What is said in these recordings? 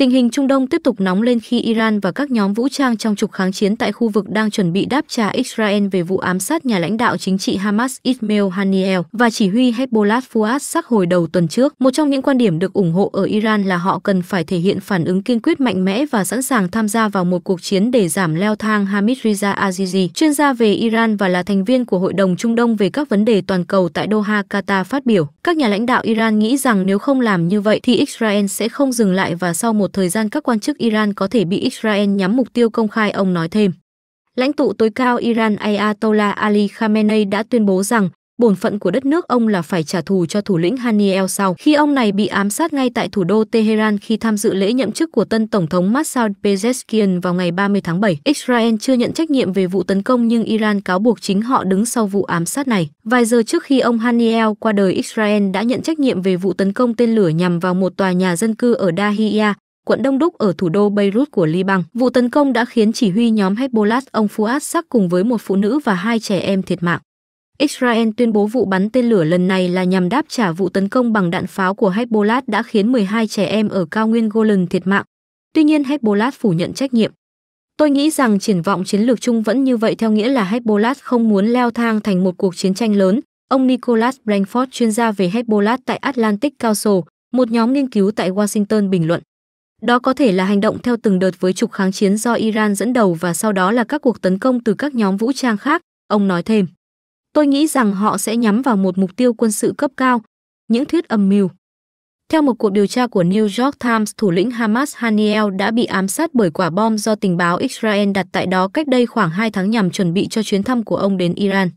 Tình hình Trung Đông tiếp tục nóng lên khi Iran và các nhóm vũ trang trong trục kháng chiến tại khu vực đang chuẩn bị đáp trả Israel về vụ ám sát nhà lãnh đạo chính trị Hamas Ismail Haniyeh và chỉ huy Hezbollah Fuad sắc hồi đầu tuần trước. Một trong những quan điểm được ủng hộ ở Iran là họ cần phải thể hiện phản ứng kiên quyết mạnh mẽ và sẵn sàng tham gia vào một cuộc chiến để giảm leo thang Hamid Riza Azizi, chuyên gia về Iran và là thành viên của Hội đồng Trung Đông về các vấn đề toàn cầu tại Doha, Qatar phát biểu. Các nhà lãnh đạo Iran nghĩ rằng nếu không làm như vậy thì Israel sẽ không dừng lại và sau một một thời gian các quan chức Iran có thể bị Israel nhắm mục tiêu công khai, ông nói thêm. Lãnh tụ tối cao Iran Ayatollah Ali Khamenei đã tuyên bố rằng bổn phận của đất nước ông là phải trả thù cho thủ lĩnh Haniel sau khi ông này bị ám sát ngay tại thủ đô Tehran khi tham dự lễ nhậm chức của tân tổng thống Massoud Pezeshkian vào ngày 30 tháng 7. Israel chưa nhận trách nhiệm về vụ tấn công nhưng Iran cáo buộc chính họ đứng sau vụ ám sát này. Vài giờ trước khi ông Haniel qua đời, Israel đã nhận trách nhiệm về vụ tấn công tên lửa nhằm vào một tòa nhà dân cư ở Dahiyah, quận Đông Đúc ở thủ đô Beirut của Liban. Vụ tấn công đã khiến chỉ huy nhóm Hezbollah ông Fuad Sắc cùng với một phụ nữ và hai trẻ em thiệt mạng. Israel tuyên bố vụ bắn tên lửa lần này là nhằm đáp trả vụ tấn công bằng đạn pháo của Hezbollah đã khiến 12 trẻ em ở cao nguyên Golan thiệt mạng. Tuy nhiên Hezbollah phủ nhận trách nhiệm. Tôi nghĩ rằng triển vọng chiến lược chung vẫn như vậy theo nghĩa là Hezbollah không muốn leo thang thành một cuộc chiến tranh lớn. Ông Nicholas Branford, chuyên gia về Hezbollah tại Atlantic Council, một nhóm nghiên cứu tại Washington bình luận. Đó có thể là hành động theo từng đợt với trục kháng chiến do Iran dẫn đầu và sau đó là các cuộc tấn công từ các nhóm vũ trang khác, ông nói thêm. Tôi nghĩ rằng họ sẽ nhắm vào một mục tiêu quân sự cấp cao, những thuyết âm mưu. Theo một cuộc điều tra của New York Times, thủ lĩnh Hamas Haniel đã bị ám sát bởi quả bom do tình báo Israel đặt tại đó cách đây khoảng 2 tháng nhằm chuẩn bị cho chuyến thăm của ông đến Iran.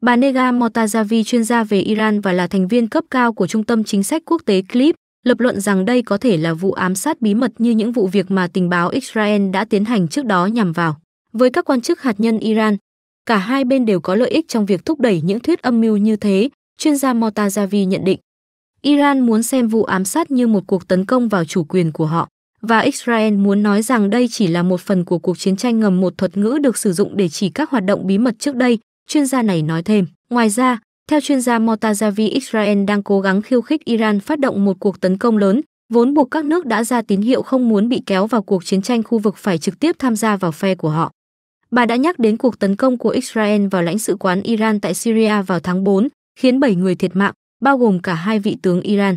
Bà Nega Motazavi chuyên gia về Iran và là thành viên cấp cao của Trung tâm Chính sách Quốc tế CLIP, lập luận rằng đây có thể là vụ ám sát bí mật như những vụ việc mà tình báo Israel đã tiến hành trước đó nhằm vào. Với các quan chức hạt nhân Iran, cả hai bên đều có lợi ích trong việc thúc đẩy những thuyết âm mưu như thế, chuyên gia Motazavi nhận định. Iran muốn xem vụ ám sát như một cuộc tấn công vào chủ quyền của họ, và Israel muốn nói rằng đây chỉ là một phần của cuộc chiến tranh ngầm một thuật ngữ được sử dụng để chỉ các hoạt động bí mật trước đây, chuyên gia này nói thêm. Ngoài ra, theo chuyên gia Motazavi, Israel đang cố gắng khiêu khích Iran phát động một cuộc tấn công lớn, vốn buộc các nước đã ra tín hiệu không muốn bị kéo vào cuộc chiến tranh khu vực phải trực tiếp tham gia vào phe của họ. Bà đã nhắc đến cuộc tấn công của Israel vào lãnh sự quán Iran tại Syria vào tháng 4, khiến 7 người thiệt mạng, bao gồm cả hai vị tướng Iran.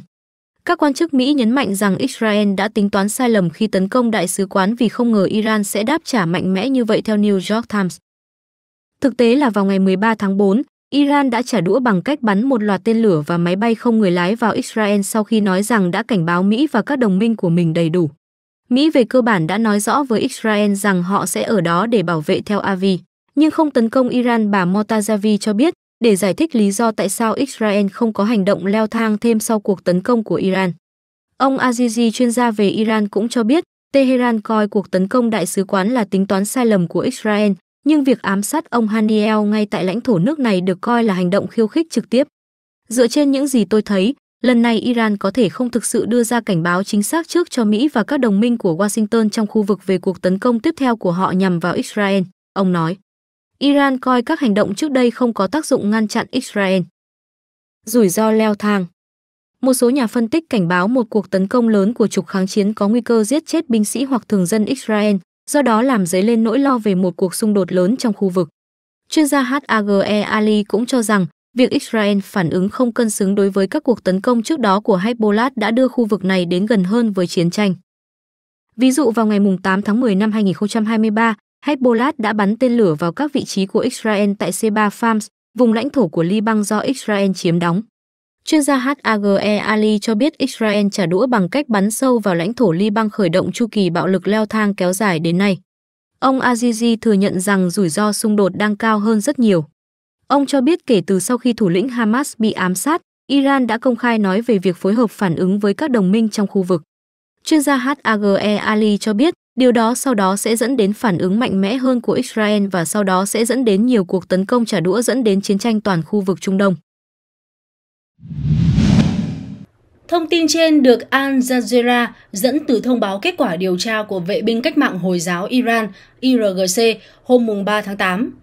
Các quan chức Mỹ nhấn mạnh rằng Israel đã tính toán sai lầm khi tấn công đại sứ quán vì không ngờ Iran sẽ đáp trả mạnh mẽ như vậy theo New York Times. Thực tế là vào ngày 13 tháng 4, Iran đã trả đũa bằng cách bắn một loạt tên lửa và máy bay không người lái vào Israel sau khi nói rằng đã cảnh báo Mỹ và các đồng minh của mình đầy đủ. Mỹ về cơ bản đã nói rõ với Israel rằng họ sẽ ở đó để bảo vệ theo Avi, nhưng không tấn công Iran bà Motazavi cho biết để giải thích lý do tại sao Israel không có hành động leo thang thêm sau cuộc tấn công của Iran. Ông Azizi, chuyên gia về Iran cũng cho biết, Tehran coi cuộc tấn công đại sứ quán là tính toán sai lầm của Israel nhưng việc ám sát ông Haniel ngay tại lãnh thổ nước này được coi là hành động khiêu khích trực tiếp. Dựa trên những gì tôi thấy, lần này Iran có thể không thực sự đưa ra cảnh báo chính xác trước cho Mỹ và các đồng minh của Washington trong khu vực về cuộc tấn công tiếp theo của họ nhằm vào Israel, ông nói. Iran coi các hành động trước đây không có tác dụng ngăn chặn Israel. Rủi ro leo thang Một số nhà phân tích cảnh báo một cuộc tấn công lớn của trục kháng chiến có nguy cơ giết chết binh sĩ hoặc thường dân Israel, do đó làm dấy lên nỗi lo về một cuộc xung đột lớn trong khu vực. Chuyên gia HAGE Ali cũng cho rằng việc Israel phản ứng không cân xứng đối với các cuộc tấn công trước đó của Hezbollah đã đưa khu vực này đến gần hơn với chiến tranh. Ví dụ vào ngày 8 tháng 10 năm 2023, Hezbollah đã bắn tên lửa vào các vị trí của Israel tại c Farms, vùng lãnh thổ của Liban do Israel chiếm đóng. Chuyên gia HAGE Ali cho biết Israel trả đũa bằng cách bắn sâu vào lãnh thổ Liban khởi động chu kỳ bạo lực leo thang kéo dài đến nay. Ông Azizi thừa nhận rằng rủi ro xung đột đang cao hơn rất nhiều. Ông cho biết kể từ sau khi thủ lĩnh Hamas bị ám sát, Iran đã công khai nói về việc phối hợp phản ứng với các đồng minh trong khu vực. Chuyên gia HAGE Ali cho biết, điều đó sau đó sẽ dẫn đến phản ứng mạnh mẽ hơn của Israel và sau đó sẽ dẫn đến nhiều cuộc tấn công trả đũa dẫn đến chiến tranh toàn khu vực Trung Đông. Thông tin trên được Al Jazeera dẫn từ thông báo kết quả điều tra của vệ binh cách mạng Hồi giáo Iran IRGC hôm 3 tháng 8.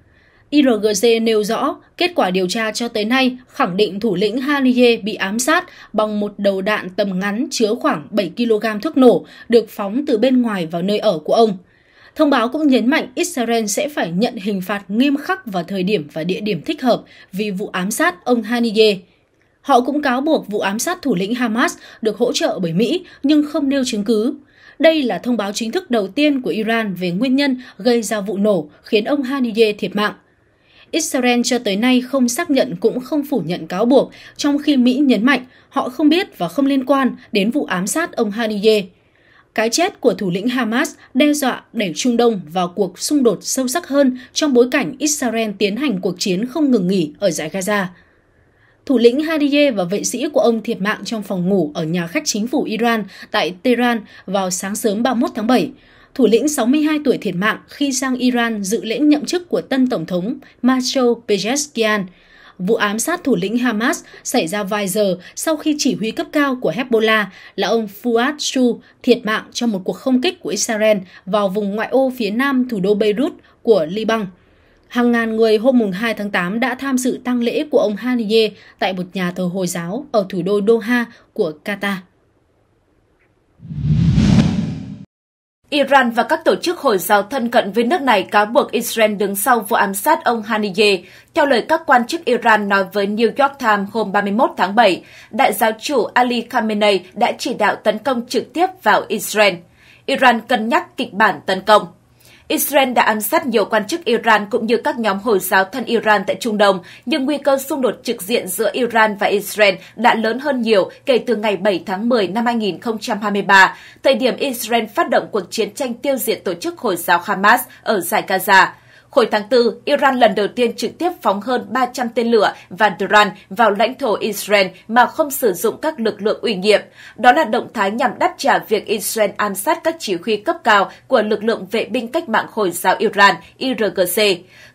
IRGC nêu rõ kết quả điều tra cho tới nay khẳng định thủ lĩnh Haniyeh bị ám sát bằng một đầu đạn tầm ngắn chứa khoảng 7 kg thuốc nổ được phóng từ bên ngoài vào nơi ở của ông. Thông báo cũng nhấn mạnh Israel sẽ phải nhận hình phạt nghiêm khắc vào thời điểm và địa điểm thích hợp vì vụ ám sát ông Haniyeh. Họ cũng cáo buộc vụ ám sát thủ lĩnh Hamas được hỗ trợ bởi Mỹ nhưng không nêu chứng cứ. Đây là thông báo chính thức đầu tiên của Iran về nguyên nhân gây ra vụ nổ khiến ông Haniyeh thiệt mạng. Israel cho tới nay không xác nhận cũng không phủ nhận cáo buộc, trong khi Mỹ nhấn mạnh họ không biết và không liên quan đến vụ ám sát ông Haniyeh. Cái chết của thủ lĩnh Hamas đe dọa đẩy Trung Đông vào cuộc xung đột sâu sắc hơn trong bối cảnh Israel tiến hành cuộc chiến không ngừng nghỉ ở giải Gaza. Thủ lĩnh Hadiyeh và vệ sĩ của ông thiệt mạng trong phòng ngủ ở nhà khách chính phủ Iran tại Tehran vào sáng sớm 31 tháng 7. Thủ lĩnh 62 tuổi thiệt mạng khi sang Iran dự lễ nhậm chức của tân Tổng thống Masho Pezeshkian. Vụ ám sát thủ lĩnh Hamas xảy ra vài giờ sau khi chỉ huy cấp cao của Hezbollah là ông Fuad Shu thiệt mạng trong một cuộc không kích của Israel vào vùng ngoại ô phía nam thủ đô Beirut của Liban. Hàng ngàn người hôm 2 tháng 8 đã tham dự tang lễ của ông Haniye tại một nhà thờ Hồi giáo ở thủ đô Doha của Qatar. Iran và các tổ chức Hồi giáo thân cận với nước này cáo buộc Israel đứng sau vụ ám sát ông Haniyeh. Theo lời các quan chức Iran nói với New York Times hôm 31 tháng 7, đại giáo chủ Ali Khamenei đã chỉ đạo tấn công trực tiếp vào Israel. Iran cân nhắc kịch bản tấn công. Israel đã ám sát nhiều quan chức Iran cũng như các nhóm Hồi giáo thân Iran tại Trung Đông, nhưng nguy cơ xung đột trực diện giữa Iran và Israel đã lớn hơn nhiều kể từ ngày 7 tháng 10 năm 2023, thời điểm Israel phát động cuộc chiến tranh tiêu diệt tổ chức Hồi giáo Hamas ở giải Gaza. Hồi tháng 4, Iran lần đầu tiên trực tiếp phóng hơn 300 tên lửa và drone vào lãnh thổ Israel mà không sử dụng các lực lượng uy nghiệm. Đó là động thái nhằm đáp trả việc Israel ám sát các chỉ huy cấp cao của lực lượng vệ binh cách mạng Hồi giáo Iran, IRGC.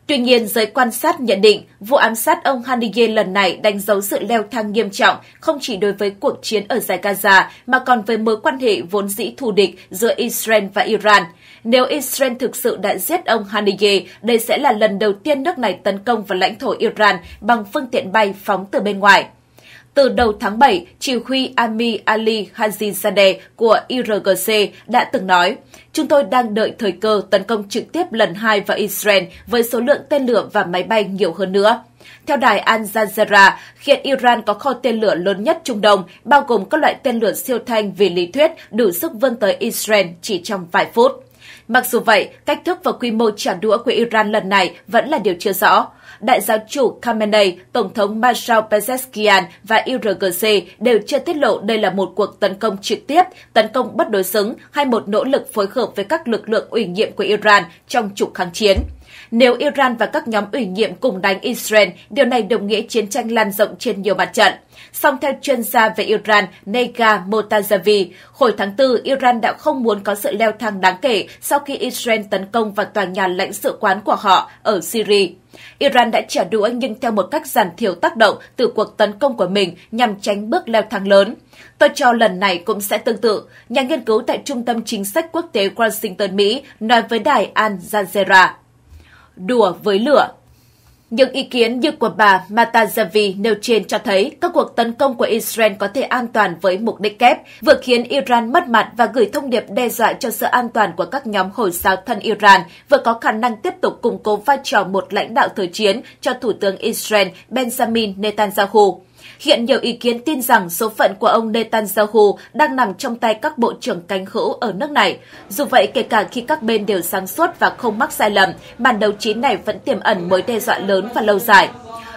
Tuy nhiên, giới quan sát nhận định vụ ám sát ông Haniyeh lần này đánh dấu sự leo thang nghiêm trọng không chỉ đối với cuộc chiến ở giải Gaza mà còn với mối quan hệ vốn dĩ thù địch giữa Israel và Iran. Nếu Israel thực sự đã giết ông Haniyeh, đây sẽ là lần đầu tiên nước này tấn công vào lãnh thổ Iran bằng phương tiện bay phóng từ bên ngoài. Từ đầu tháng 7, chỉ huy Ami Ali Hajizadeh của IRGC đã từng nói, chúng tôi đang đợi thời cơ tấn công trực tiếp lần hai vào Israel với số lượng tên lửa và máy bay nhiều hơn nữa. Theo đài Al Jazeera, hiện Iran có kho tên lửa lớn nhất Trung Đông, bao gồm các loại tên lửa siêu thanh vì lý thuyết đủ sức vươn tới Israel chỉ trong vài phút. Mặc dù vậy, cách thức và quy mô trả đũa của Iran lần này vẫn là điều chưa rõ. Đại giáo chủ Khamenei, Tổng thống Bashar Pezeskian và IRGC đều chưa tiết lộ đây là một cuộc tấn công trực tiếp, tấn công bất đối xứng hay một nỗ lực phối hợp với các lực lượng ủy nhiệm của Iran trong trục kháng chiến. Nếu Iran và các nhóm ủy nhiệm cùng đánh Israel, điều này đồng nghĩa chiến tranh lan rộng trên nhiều mặt trận. Song theo chuyên gia về Iran Nega Motazavi, hồi tháng 4, Iran đã không muốn có sự leo thang đáng kể sau khi Israel tấn công vào tòa nhà lãnh sự quán của họ ở Syria. Iran đã trả đũa nhưng theo một cách giảm thiểu tác động từ cuộc tấn công của mình nhằm tránh bước leo thang lớn. Tôi cho lần này cũng sẽ tương tự. Nhà nghiên cứu tại Trung tâm Chính sách Quốc tế Washington, Mỹ nói với đài Al Jazeera đùa với lửa. Những ý kiến như của bà Matazavi nêu trên cho thấy các cuộc tấn công của Israel có thể an toàn với mục đích kép, vừa khiến Iran mất mặt và gửi thông điệp đe dọa cho sự an toàn của các nhóm Hồi giáo thân Iran, vừa có khả năng tiếp tục củng cố vai trò một lãnh đạo thời chiến cho Thủ tướng Israel Benjamin Netanyahu. Hiện nhiều ý kiến tin rằng số phận của ông Netanyahu đang nằm trong tay các bộ trưởng cánh hữu ở nước này. Dù vậy, kể cả khi các bên đều sáng suốt và không mắc sai lầm, bản đầu trí này vẫn tiềm ẩn mối đe dọa lớn và lâu dài.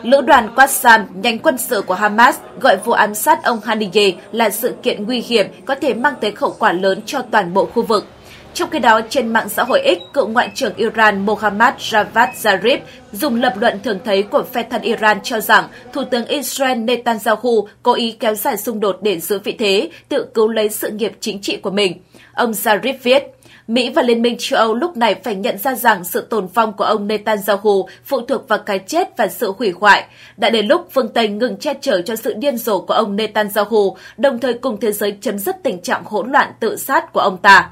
Lữ đoàn Qassam, nhánh quân sự của Hamas, gọi vụ ám sát ông Haniyeh là sự kiện nguy hiểm có thể mang tới hậu quả lớn cho toàn bộ khu vực. Trong khi đó, trên mạng xã hội X, cựu Ngoại trưởng Iran Mohammad Javad Zarif dùng lập luận thường thấy của phe thân Iran cho rằng Thủ tướng Israel Netanyahu cố ý kéo dài xung đột để giữ vị thế, tự cứu lấy sự nghiệp chính trị của mình. Ông Zarif viết, Mỹ và Liên minh châu Âu lúc này phải nhận ra rằng sự tồn vong của ông Netanyahu phụ thuộc vào cái chết và sự hủy hoại. Đã đến lúc phương Tây ngừng che chở cho sự điên rồ của ông Netanyahu, đồng thời cùng thế giới chấm dứt tình trạng hỗn loạn tự sát của ông ta.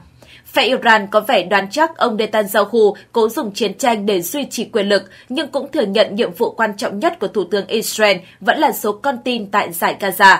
Phe Iran có vẻ đoán chắc ông Netanyahu cố dùng chiến tranh để duy trì quyền lực, nhưng cũng thừa nhận nhiệm vụ quan trọng nhất của Thủ tướng Israel vẫn là số con tin tại giải Gaza.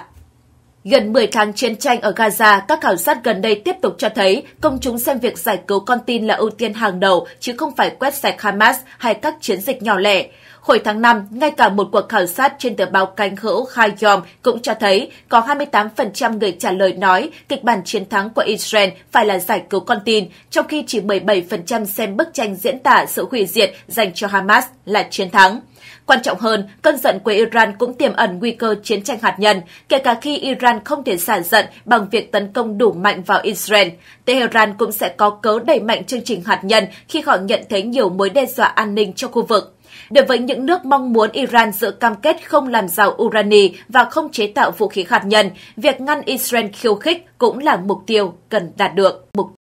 Gần 10 tháng chiến tranh ở Gaza, các khảo sát gần đây tiếp tục cho thấy công chúng xem việc giải cứu con tin là ưu tiên hàng đầu, chứ không phải quét sạch Hamas hay các chiến dịch nhỏ lẻ. Hồi tháng 5, ngay cả một cuộc khảo sát trên tờ báo cánh hữu Hayom cũng cho thấy có 28% người trả lời nói kịch bản chiến thắng của Israel phải là giải cứu con tin, trong khi chỉ 17% xem bức tranh diễn tả sự hủy diệt dành cho Hamas là chiến thắng. Quan trọng hơn, cơn giận của Iran cũng tiềm ẩn nguy cơ chiến tranh hạt nhân, kể cả khi Iran không thể xả giận bằng việc tấn công đủ mạnh vào Israel. Tehran cũng sẽ có cớ đẩy mạnh chương trình hạt nhân khi họ nhận thấy nhiều mối đe dọa an ninh cho khu vực. Đối với những nước mong muốn Iran giữ cam kết không làm giàu urani và không chế tạo vũ khí hạt nhân, việc ngăn Israel khiêu khích cũng là mục tiêu cần đạt được. Mục